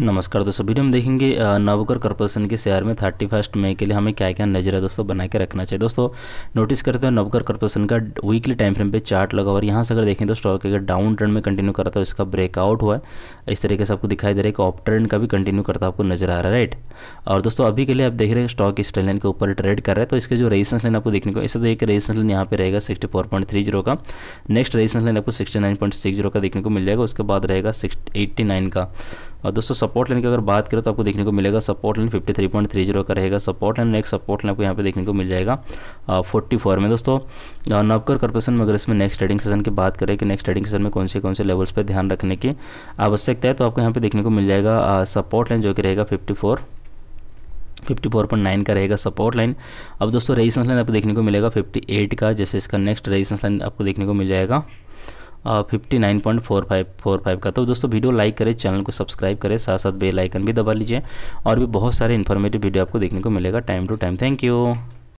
नमस्कार दोस्तों वीडियो हम देखेंगे नवकर कॉर्पोरेशन के शेयर में थर्टी फर्स्ट मई के लिए हमें क्या क्या नजर है दोस्तों बना के रखना चाहिए दोस्तों नोटिस करते हैं नवकर कॉर्पोरेशन का वीकली टाइम फ्रेम पे चार्ट लगा और यहाँ से अगर देखें तो स्टॉक अगर डाउन ट्रेंड में कंटिन्यू करता है इसका ब्रेकआउट हुआ है इस तरीके से आपको दिखाई दे रहा है कि ऑप ट्रेंड का भी कंटिन्यू करता आपको नजर आ रहा है राइट और दोस्तों अभी के लिए आप देख रहे हैं स्टॉक इस लाइन के ऊपर ट्रेड कर रहे हैं तो इसके जो रेजिस्टेंस लाइन आपको देखने को इससे तो एक रेजिस्टेंस लाइन यहाँ पे रहेगा sixty four point three zero का नेक्स्ट रेजिस्टेंस लाइन आपको sixty nine point six zero का देखने को मिल जाएगा उसके बाद रहेगा सिक्स एट्टी नाइन का और दोस्तों सपोर्ट लाइन की अगर बात करें तो आपको देखने को मिलेगा support line fifty three point three zero का रहेगा support line next support line आपको यहाँ पे देखने को मिल जाएगा फोर्टी फोर में दोस्तों नवकर कॉर्पोरेशन में अगर इसमें नेक्स्ट ट्रेडिंग सेशन की बात करें कि नेक्स्ट ट्रेडिंग सेशन में कौन से कौन से लेवल्स पर ध्यान रखने की आवश्यकता है तो आपको यहाँ पर देखने को मिल जाएगा सपोर्ट लाइन जो कि रहेगा fifty four fifty four point nine का रहेगा सपोर्ट लाइन अब दोस्तों रेजिस्टेंस लाइन आपको देखने को मिलेगा फिफ्टी एट का जैसे इसका नेक्स्ट रेजिस्टेंस लाइन आपको देखने को मिल जाएगा fifty nine point four five four five का तो दोस्तों वीडियो लाइक करें चैनल को सब्सक्राइब करें साथ साथ बेल आइकन भी दबा लीजिए और भी बहुत सारे इन्फॉर्मेटिव वीडियो आपको देखने को मिलेगा time to time thank you